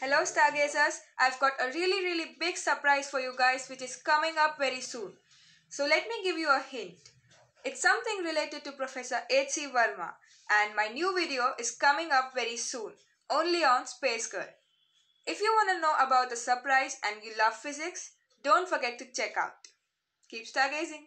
Hello Stargazers, I've got a really really big surprise for you guys which is coming up very soon. So let me give you a hint. It's something related to Professor H.C. Verma and my new video is coming up very soon, only on Space Girl. If you want to know about the surprise and you love physics, don't forget to check out. Keep stargazing!